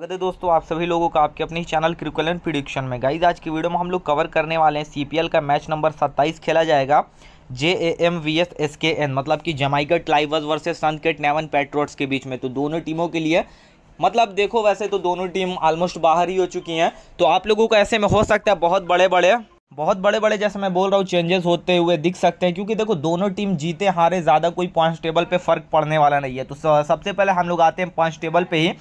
है दोस्तों आप सभी लोगों का आपके अपने चैनल क्रिकल एंड प्रिडिक्शन में गाइज आज की वीडियो में हम लोग कवर करने वाले हैं सीपीएल का मैच नंबर 27 खेला जाएगा J A M V S S K N मतलब कि जमाइका टाइवर्स वर्सेज सनकेट नेवन पेट्रोट्स के बीच में तो दोनों टीमों के लिए मतलब देखो वैसे तो दोनों टीम ऑलमोस्ट बाहर ही हो चुकी हैं तो आप लोगों का ऐसे में हो सकता है बहुत बड़े बड़े बहुत बड़े बड़े जैसे मैं बोल रहा हूँ चेंजेस होते हुए दिख सकते हैं क्योंकि देखो दोनों टीम जीते हारे ज़्यादा कोई पॉइंट टेबल पे फर्क पड़ने वाला नहीं है तो सबसे पहले हम लोग आते हैं पॉइंट टेबल पे ही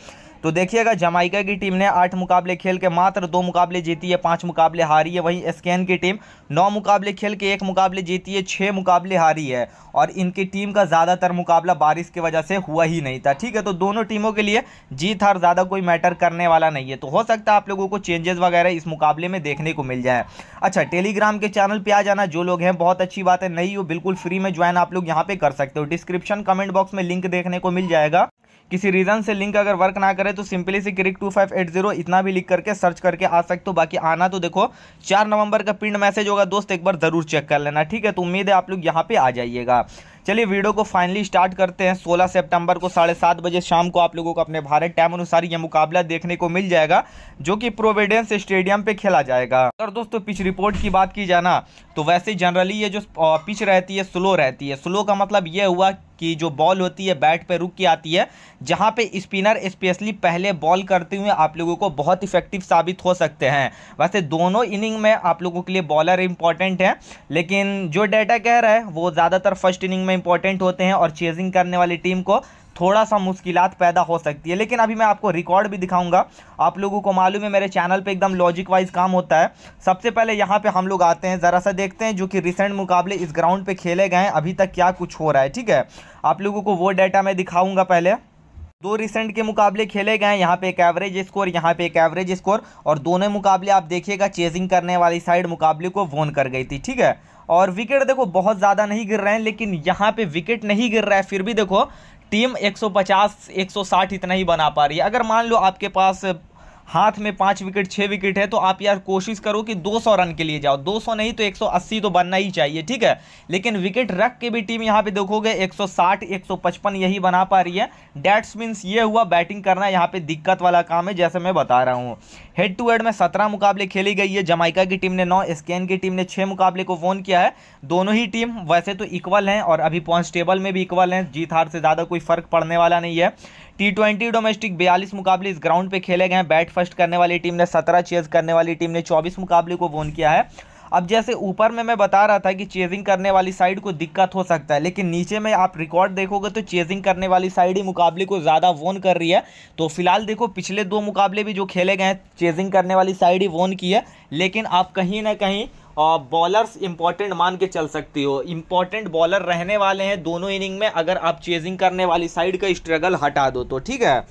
तो देखिएगा जमाइका की टीम ने आठ मुकाबले खेल के मात्र दो मुकाबले जीती है पाँच मुकाबले हारी है वहीं स्कैन की टीम नौ मुकाबले खेल के एक मुकाबले जीती है छः मुकाबले हारी है और इनकी टीम का ज़्यादातर मुकाबला बारिश की वजह से हुआ ही नहीं था ठीक है तो दोनों टीमों के लिए जीत हार ज़्यादा कोई मैटर करने वाला नहीं है तो हो सकता है आप लोगों को चेंजेस वगैरह इस मुकाबले में देखने को मिल जाए अच्छा टेलीग्राम के चैनल पर आ जाना जो लोग हैं बहुत अच्छी बात है नहीं हो बिल्कुल फ्री में ज्वाइन आप लोग यहाँ पे कर सकते हो डिस्क्रिप्शन कमेंट बॉक्स में लिंक देखने को मिल जाएगा किसी रीज़न से लिंक अगर वर्क ना करे तो सिंपली से cric two five eight zero इतना भी लिख करके सर्च करके आ सकते हो बाकी आना तो देखो चार नवंबर का पिंड मैसेज होगा दोस्त एक बार ज़रूर चेक कर लेना ठीक है तो उम्मीद है आप लोग यहाँ पे आ जाइएगा चलिए वीडियो को फाइनली स्टार्ट करते हैं सोलह सेप्टेम्बर को साढ़े सात बजे शाम को आप लोगों को अपने भारत टाइम अनुसार यह मुकाबला देखने को मिल जाएगा जो कि प्रोविडेंस स्टेडियम पे खेला जाएगा अगर दोस्तों पिच रिपोर्ट की बात की जाना तो वैसे जनरली ये जो पिच रहती है स्लो रहती है स्लो का मतलब ये हुआ कि जो बॉल होती है बैट पे रुक के आती है जहाँ पे स्पिनर स्पेशली पहले बॉल करते हुए आप लोगों को बहुत इफेक्टिव साबित हो सकते हैं वैसे दोनों इनिंग में आप लोगों के लिए बॉलर इंपॉर्टेंट है लेकिन जो डाटा कह रहा है वो ज़्यादातर फर्स्ट इनिंग में इंपॉर्टेंट होते हैं और चेजिंग करने वाली टीम को थोड़ा सा मुश्किल पैदा हो सकती है लेकिन अभी मैं आपको रिकॉर्ड भी दिखाऊंगा आप लोगों को मालूम है मेरे चैनल पे एकदम लॉजिक वाइज काम होता है सबसे पहले यहाँ पे हम लोग आते हैं ज़रा सा देखते हैं जो कि रिसेंट मुकाबले इस ग्राउंड पे खेले गए हैं अभी तक क्या कुछ हो रहा है ठीक है आप लोगों को वो डाटा मैं दिखाऊंगा पहले दो रिसेंट के मुकाबले खेले गए हैं यहाँ पे एक एवरेज स्कोर यहाँ पे एक एवरेज स्कोर और दोनों मुकाबले आप देखिएगा चेजिंग करने वाली साइड मुकाबले को वोन कर गई थी ठीक है और विकेट देखो बहुत ज़्यादा नहीं गिर रहे हैं लेकिन यहाँ पे विकेट नहीं गिर रहा है फिर भी देखो टीम 150 160 इतना ही बना पा रही है अगर मान लो आपके पास हाथ में पांच विकेट छह विकेट है तो आप यार कोशिश करो कि 200 रन के लिए जाओ 200 नहीं तो 180 तो बनना ही चाहिए ठीक है लेकिन विकेट रख के भी टीम यहाँ पे देखोगे 160 155 यही बना पा रही है डेट्स मीन्स ये हुआ बैटिंग करना यहाँ पे दिक्कत वाला काम है जैसे मैं बता रहा हूँ हेड टू हेड में सत्रह मुकाबले खेली गई है जमाइका की टीम ने नौ स्कैन की टीम ने छः मुकाबले को फोन किया है दोनों ही टीम वैसे तो इक्वल हैं और अभी पॉन्स्टेबल टेबल में भी इक्वल हैं जीत हार से ज़्यादा कोई फर्क पड़ने वाला नहीं है टी डोमेस्टिक बयालीस मुकाबले इस ग्राउंड पर खेले गए हैं बैट फर्स्ट करने वाली टीम ने सत्रह चेज करने वाली टीम ने चौबीस मुकाबले को वोन किया है अब जैसे ऊपर में मैं बता रहा था कि चेजिंग करने वाली साइड को दिक्कत हो सकता है लेकिन नीचे में आप रिकॉर्ड देखोगे तो चेजिंग करने वाली साइड ही मुकाबले को ज़्यादा वोन कर रही है तो फिलहाल देखो पिछले दो मुकाबले भी जो खेले गए हैं चेजिंग करने वाली साइड ही वोन की है लेकिन आप कहीं ना कहीं बॉलर्स इंपॉर्टेंट मान के चल सकती हो इंपॉर्टेंट बॉलर रहने वाले हैं दोनों इनिंग में अगर आप चेजिंग करने वाली साइड का स्ट्रगल हटा दो तो ठीक है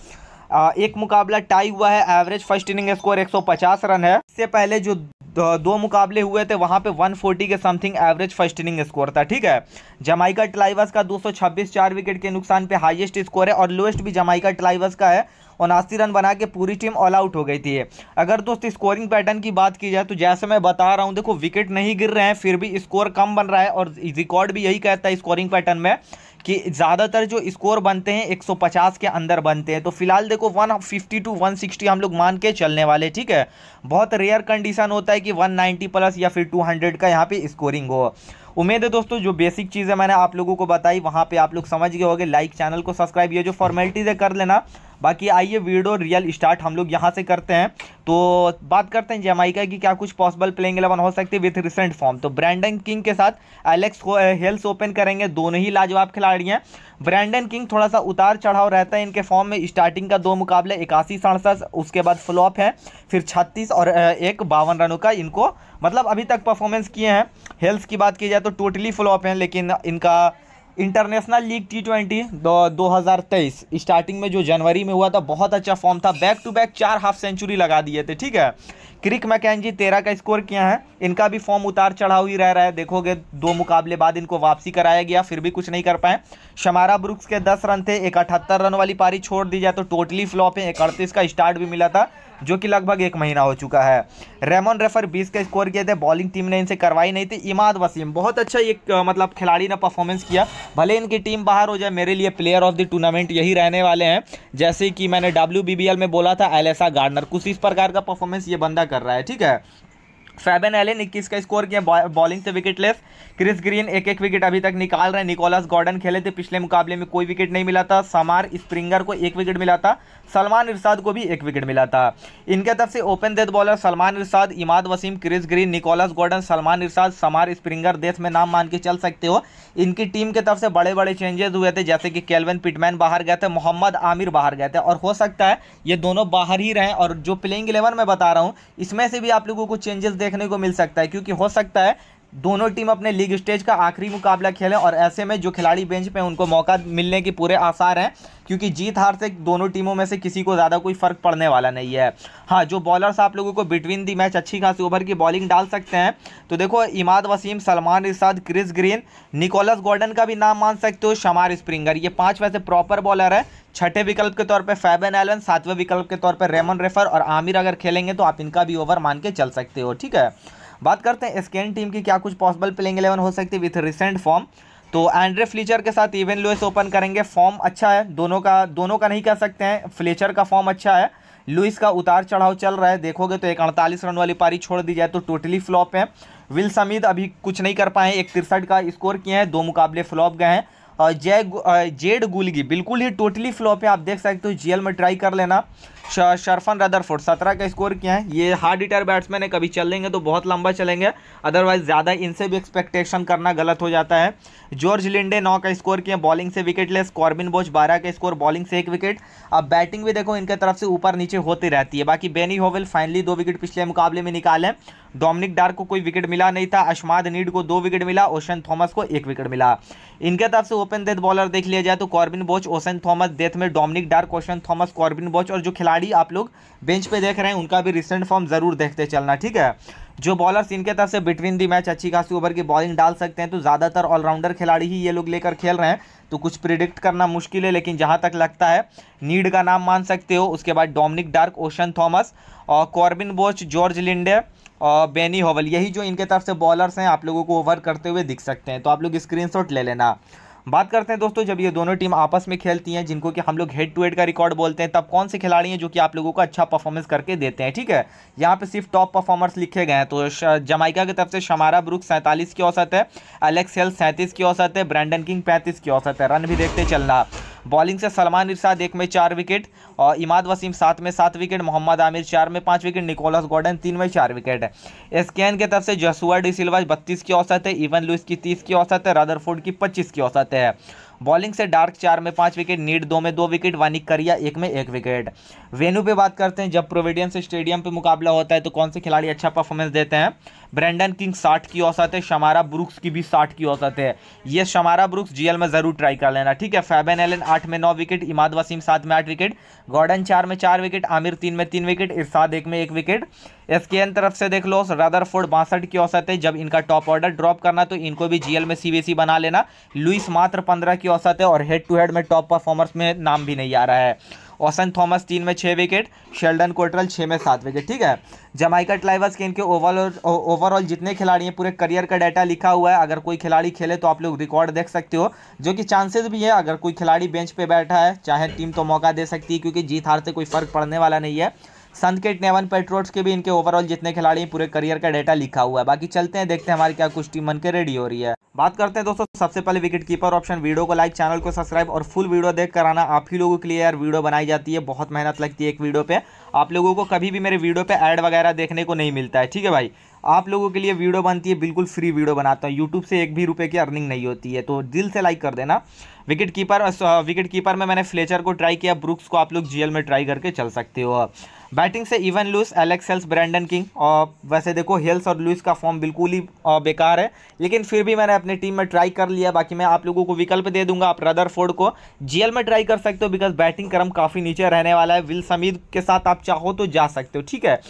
एक मुकाबला टाई हुआ है average first inning score 150 run है इससे पहले जो दो मुकाबले हुए थे वहां पे 140 के something average first inning score था ठीक है जमाइका ट्लाइवस का 226 चार विकेट के नुकसान पे हाईएस्ट स्कोर है और लोएस्ट भी जमाइका ट्लाइवस का है उनासी रन बना के पूरी टीम ऑल आउट हो गई थी अगर दोस्त स्कोरिंग पैटर्न की बात की जाए तो जैसे मैं बता रहा हूँ देखो विकेट नहीं गिर रहे हैं फिर भी स्कोर कम बन रहा है और रिकॉर्ड भी यही कहता है स्कोरिंग पैटर्न में कि ज़्यादातर जो स्कोर बनते हैं 150 के अंदर बनते हैं तो फिलहाल देखो 150 टू 160 हम लोग मान के चलने वाले ठीक है बहुत रेयर कंडीशन होता है कि 190 प्लस या फिर 200 का यहाँ पे स्कोरिंग हो उम्मीद है दोस्तों जो बेसिक चीज़ें मैंने आप लोगों को बताई वहाँ पे आप लोग समझ गए होगे लाइक चैनल को सब्सक्राइब ये जो फॉर्मेलिटीज है कर लेना बाकी आइए वीडियो रियल स्टार्ट हम लोग यहाँ से करते हैं तो बात करते हैं का की क्या कुछ पॉसिबल प्लेइंग एलेवन हो सकती है विथ रिसेंट फॉर्म तो ब्रैंडन किंग के साथ एलेक्स हेल्स ओपन करेंगे दोनों ही लाजवाब खिलाड़ी हैं ब्रैंडन किंग थोड़ा सा उतार चढ़ाव रहता है इनके फॉर्म में स्टार्टिंग का दो मुकाबले इक्यासी सड़सठ उसके बाद फ्लॉप है फिर छत्तीस और eh, एक बावन रनों का इनको मतलब अभी तक परफॉर्मेंस किए हैं हेल्थ की बात की जाए तो टोटली फ्लॉप हैं लेकिन इनका इंटरनेशनल लीग टी ट्वेंटी दो हज़ार तेईस स्टार्टिंग में जो जनवरी में हुआ था बहुत अच्छा फॉर्म था बैक टू बैक चार हाफ सेंचुरी लगा दिए थे ठीक है क्रिक मैकेजी तेरह का स्कोर किया है इनका भी फॉर्म उतार चढ़ाव ही रह रहा है देखोगे दो मुकाबले बाद इनको वापसी कराया गया फिर भी कुछ नहीं कर पाए शमारा ब्रुक्स के दस रन थे एक अठहत्तर रन वाली पारी छोड़ दी जाए तो टोटली फ्लॉप है एक अड़तीस का स्टार्ट भी मिला था जो कि लगभग एक महीना हो चुका है रेमन रेफर 20 का स्कोर किए थे बॉलिंग टीम ने इनसे करवाई नहीं थी इमाद वसीम बहुत अच्छा एक मतलब खिलाड़ी ने परफॉर्मेंस किया भले इनकी टीम बाहर हो जाए मेरे लिए प्लेयर ऑफ द टूर्नामेंट यही रहने वाले हैं जैसे कि मैंने डब्ल्यू में बोला था एलेसा गार्डनर कुछ इस प्रकार का परफॉर्मेंस ये बंदा कर रहा है ठीक है फैबन एलन इक्कीस का स्कोर किया बॉलिंग से विकेट लेस क्रिस ग्रीन एक एक विकेट अभी तक निकाल रहे हैं निकोलस गॉर्डन खेले थे पिछले मुकाबले में कोई विकेट नहीं मिला था समार स्प्रिंगर को एक विकेट मिला था सलमान इरसाद को भी एक विकेट मिला था इनके तरफ से open death bowler Salman Irshad Imad Wasim Chris Green Nicholas Gordon Salman Irshad Samar Springer देश में नाम मान के चल सकते हो इनकी टीम के तरफ से बड़े बड़े चेंजेस हुए थे जैसे कि केलविन पिटमैन बाहर गए थे मोहम्मद आमिर बाहर गए थे और हो सकता है ये दोनों बाहर ही रहें और जो प्लेइंग इलेवन में बता रहा हूँ इसमें से भी आप लोगों को चेंजेस देख देखने को मिल सकता है क्योंकि हो सकता है दोनों टीम अपने लीग स्टेज का आखिरी मुकाबला खेलें और ऐसे में जो खिलाड़ी बेंच पे उनको मौका मिलने के पूरे आसार हैं क्योंकि जीत हार से दोनों टीमों में से किसी को ज़्यादा कोई फ़र्क पड़ने वाला नहीं है हाँ जो बॉलर्स आप लोगों को बिटवीन दी मैच अच्छी खासी ओवर की बॉलिंग डाल सकते हैं तो देखो Imad Wasim Salman Irshad Chris Green Nicholas Gordon का भी नाम मान सकते हो शमार स्प्रिंगर ये पाँच वैसे प्रॉपर बॉलर है छठे विकल्प के तौर पर फैबन एलन सातवें विकल्प के तौर पर रेमन रेफर और आमिर अगर खेलेंगे तो आप इनका भी ओवर मान के चल सकते हो ठीक है बात करते हैं स्कैन टीम की क्या कुछ पॉसिबल प्लेइंग एलेवन हो सकती है विथ रिसेंट फॉर्म तो एंड्रे फ्लीचर के साथ इवन लुइस ओपन करेंगे फॉर्म अच्छा है दोनों का दोनों का नहीं कह सकते हैं फ्लीचर का फॉर्म अच्छा है लुइस का उतार चढ़ाव चल रहा है देखोगे तो एक अड़तालीस रन वाली पारी छोड़ दी जाए तो टोटली फ्लॉप है विल समीद अभी कुछ नहीं कर पाए एक तिरसठ का स्कोर किए हैं दो मुकाबले फ्लॉप गए हैं जय जेड गुलगी बिल्कुल ही टोटली फ्लॉप है आप देख सकते हो जीएल में ट्राई कर लेना शरफन रदरफोर्ड सत्रह का स्कोर क्या है ये हार्ड इटर बैट्समैन है कभी चलेंगे तो बहुत लंबा चलेंगे अदरवाइज ज़्यादा इनसे भी एक्सपेक्टेशन करना गलत हो जाता है जॉर्ज लिंडे नौ का स्कोर किया बॉलिंग से विकेट लेस कॉर्बिन बोच बारह का स्कोर बॉलिंग से एक विकेट अब बैटिंग भी देखो इनके तरफ से ऊपर नीचे होती रहती है बाकी बेनी होवेल फाइनली दो विकेट पिछले मुकाबले में निकाले डोमिनिक डार्क को कोई विकेट मिला नहीं था अशमाद नीड को दो विकेट मिला ओशन थॉमस को एक विकेट मिला इनके तरफ से ओपन डेथ बॉलर देख लिया जाए तो Corbin Bosch Oshane Thomas death में Dominic Drakes Oshane Thomas Corbin Bosch और जो खिलाड़ी आप लोग बेंच पे देख रहे हैं उनका भी रिसेंट फॉर्म जरूर देखते चलना ठीक है जो बॉलर्स इनके तरफ से बिटवीन दी मैच अच्छी खासी ओवर की बॉलिंग डाल सकते हैं तो ज़्यादातर ऑलराउंडर खिलाड़ी ही ये लोग लेकर खेल रहे हैं तो कुछ प्रिडिक्ट करना मुश्किल है लेकिन जहाँ तक लगता है नीड का नाम मान सकते हो उसके बाद डोमिनिक डार्क ओशन थॉमस और कॉर्बिन बोच जॉर्ज लिंडे और बेनी होवल यही जो इनके तरफ से बॉलर्स हैं आप लोगों को ओवर करते हुए दिख सकते हैं तो आप लोग स्क्रीनशॉट ले लेना बात करते हैं दोस्तों जब ये दोनों टीम आपस में खेलती हैं जिनको कि हम लोग हेड टू हेड का रिकॉर्ड बोलते हैं तब कौन से खिलाड़ी हैं जो कि आप लोगों को अच्छा परफॉर्मेंस करके देते हैं ठीक है यहाँ पे सिर्फ टॉप परफॉर्मर्स लिखे गए हैं तो जमाइका की तरफ से शमारा ब्रुक सैंतालीस की औसत है अलेक्स हेल सैंतीस की औसत है ब्रैंडन किंग पैंतीस की औसत है रन भी देखते चलना बॉलिंग से सलमान इरशाद एक में चार विकेट और इमाद वसीम सात में सात विकेट मोहम्मद आमिर चार में पाँच विकेट निकोलस गॉर्डन तीन में चार विकेट है स्कैन की तरफ से जसुआ डी सिल्वा बत्तीस की औसत है इवन लुइस की तीस की औसत है रदरफोर्ड की पच्चीस की औसत है बॉलिंग से डार्क चार में पाँच विकेट नीड दो में दो विकेट वानिक करिया एक में एक विकेट वेन्यू पे बात करते हैं जब प्रोविडियंस स्टेडियम पे मुकाबला होता है तो कौन से खिलाड़ी अच्छा परफॉर्मेंस देते हैं ब्रेंडन किंग साठ की औसत है शमारा ब्रुक्स की भी साठ की औसत है ये शमारा ब्रुक्स जीएल में ज़रूर ट्राई कर लेना ठीक है फैबन एलन आठ में नौ विकेट इमाद वसीम सात में आठ विकेट गॉर्डन चार में चार विकेट आमिर तीन में तीन विकेट इरसाद एक में एक विकेट एसकेएन तरफ से देख लो रदर फोर्ड बासठ की औसत है जब इनका टॉप ऑर्डर ड्रॉप करना तो इनको भी जीएल में सीबीसी बना लेना लुइस मात्र पंद्रह की औसत है और हेड टू हेड में टॉप परफॉर्मर्स में नाम भी नहीं आ रहा है ओसन थॉमस तीन में छः विकेट शेल्डन कोटरल छः में सात विकेट ठीक है जमाइका ट्लाइवर्स के इनके ओवरऑल ओवरऑल जितने खिलाड़ी हैं पूरे करियर का डाटा लिखा हुआ है अगर कोई खिलाड़ी खेले तो आप लोग रिकॉर्ड देख सकते हो जो कि चांसेस भी है अगर कोई खिलाड़ी बेंच पे बैठा है चाहे टीम तो मौका दे सकती है क्योंकि जीत हार से कोई फर्क पड़ने वाला नहीं है संकेत नेवन पेट्रोट्स के भी इनके ओवरऑल जितने खिलाड़ी पूरे करियर का डेटा लिखा हुआ है बाकी चलते हैं देखते हैं हमारी क्या कुछ टीम बन के रेडी हो रही है बात करते हैं दोस्तों सबसे पहले विकेट कीपर ऑप्शन वीडियो को लाइक चैनल को सब्सक्राइब और फुल वीडियो देख कर आना आप ही लोगों के लिए यार वीडियो बनाई जाती है बहुत मेहनत लगती है एक वीडियो पे आप लोगों को कभी भी मेरे वीडियो पे ऐड वगैरह देखने को नहीं मिलता है ठीक है भाई आप लोगों के लिए वीडियो बनती है बिल्कुल फ्री वीडियो बनाता हूँ यूट्यूब से एक भी रुपये की अर्निंग नहीं होती है तो दिल से लाइक कर देना विकेट कीपर विकेट कीपर में मैंने फ्लेचर को ट्राई किया ब्रुक्स को आप लोग जीएल में ट्राई करके चल सकते हो बैटिंग से Evin Lewis Alex Hales Brandon King और वैसे देखो हेल्स और लूस का फॉर्म बिल्कुल ही बेकार है लेकिन फिर भी मैंने अपनी टीम में ट्राई कर लिया बाकी मैं आप लोगों को विकल्प दे दूंगा आप रदर फोर्ड को जीएल में ट्राई कर सकते हो बिकॉज बैटिंग क्रम काफ़ी नीचे रहने वाला है विल समीद के साथ आप चाहो तो जा सकते हो ठीक है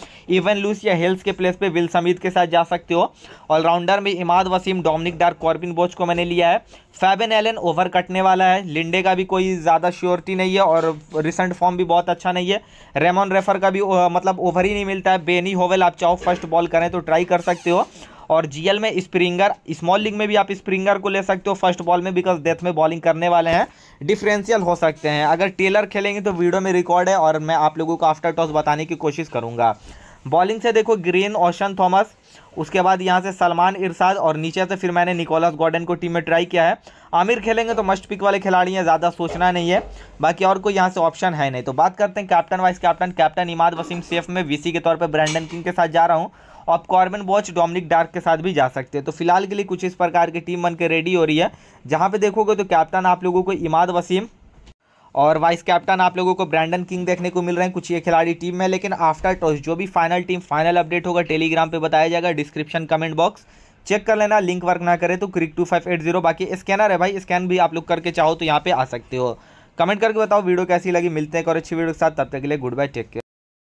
इवन लूस या हेल्स के प्लेस पर विल समीद के साथ जा सकते हो ऑलराउंडर में इमाद वसीम डोमिनिक डार कॉर्बिन बोच को मैंने लिया है फैबन एलन ओवर कटने वाला है लिंडे का भी कोई ज़्यादा श्योरिटी नहीं है और रिसेंट फॉर्म भी बहुत अच्छा नहीं है रेमन रेफर का भी मतलब ओवर ही नहीं मिलता है बेनी होवेल आप चाहो फर्स्ट बॉल करें तो ट्राई कर सकते हो और जीएल में स्प्रिंगर स्मॉल लीग में भी आप स्प्रिंगर को ले सकते हो फर्स्ट बॉल में बिकॉज डेथ में बॉलिंग करने वाले हैं डिफरेंशियल हो सकते हैं अगर टेलर खेलेंगे तो वीडियो में रिकॉर्ड है और मैं आप लोगों को आफ्टर टॉस बताने की कोशिश करूंगा बॉलिंग से देखो ग्रीन ओशन थॉमस उसके बाद यहाँ से सलमान इरशाद और नीचे से फिर मैंने निकोलस गॉर्डन को टीम में ट्राई किया है आमिर खेलेंगे तो मस्ट पिक वाले खिलाड़ी हैं ज़्यादा सोचना नहीं है बाकी और कोई यहाँ से ऑप्शन है नहीं तो बात करते हैं captain vice captain captain Imad Wasim safe में वी के तौर पर ब्रैंडन किंग के साथ जा रहा हूँ आप कॉर्बन वॉच डोमिनिक डार्क के साथ भी जा सकते हैं तो फिलहाल के लिए कुछ इस प्रकार की टीम बन रेडी हो रही है जहाँ पे देखोगे तो कैप्टन आप लोगों को इमाद वसीम और वाइस कैप्टन आप लोगों को ब्रैंडन किंग देखने को मिल रहे हैं कुछ ये खिलाड़ी टीम में लेकिन आफ्टर टॉस जो भी फाइनल टीम फाइनल अपडेट होगा टेलीग्राम पे बताया जाएगा डिस्क्रिप्शन कमेंट बॉक्स चेक कर लेना लिंक वर्क ना करे तो crick two five eight zero बाकी स्कैनर है भाई स्कैन भी आप लोग करके चाहो तो यहाँ पे आ सकते हो कमेंट करके बताओ वीडियो कैसी लगी मिलते हैं और अच्छी वीडियो के साथ तब तक के लिए गुड बाय टेक केयर